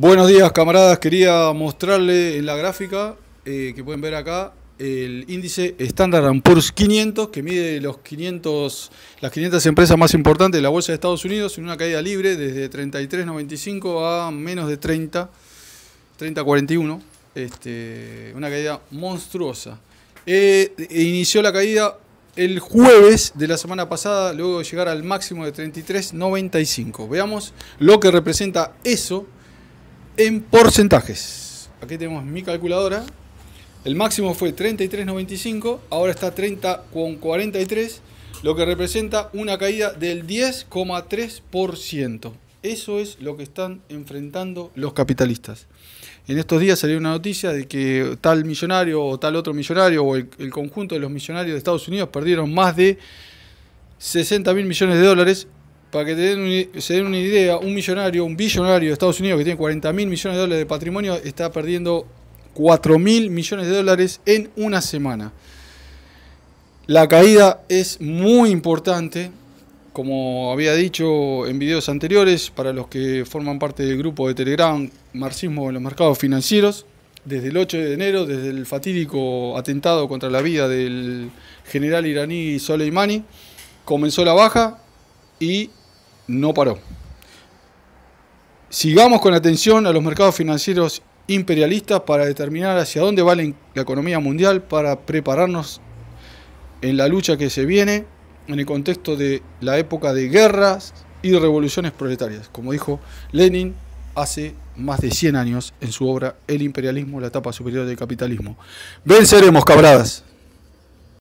Buenos días camaradas, quería mostrarle en la gráfica eh, que pueden ver acá el índice Standard Poor's 500 que mide las 500 empresas más importantes de la bolsa de Estados Unidos en una caída libre desde 33.95 a menos de 30, 30.41, este, una caída monstruosa. Eh, inició la caída el jueves de la semana pasada, luego de llegar al máximo de 33.95. Veamos lo que representa eso en porcentajes. Aquí tenemos mi calculadora. El máximo fue 33.95, ahora está 30.43, lo que representa una caída del 10,3%. Eso es lo que están enfrentando los capitalistas. En estos días salió una noticia de que tal millonario o tal otro millonario o el, conjunto de los millonarios de Estados Unidos perdieron más de 60 mil millones de dólares para que se den una idea, un millonario, un billonario de Estados Unidos que tiene 40 mil millones de dólares de patrimonio está perdiendo 4 mil millones de dólares en una semana. La caída es muy importante, como había dicho en videos anteriores, para los que forman parte del grupo de Telegram Marxismo en los Mercados Financieros, desde el 8 de enero, desde el fatídico atentado contra la vida del general iraní Soleimani, comenzó la baja y no paró. Sigamos con atención a los mercados financieros imperialistas para determinar hacia dónde va la economía mundial, para prepararnos en la lucha que se viene en el contexto de la época de guerras y revoluciones proletarias, como dijo Lenin hace más de 100 años en su obra El imperialismo, la etapa superior del capitalismo. Venceremos, cabradas.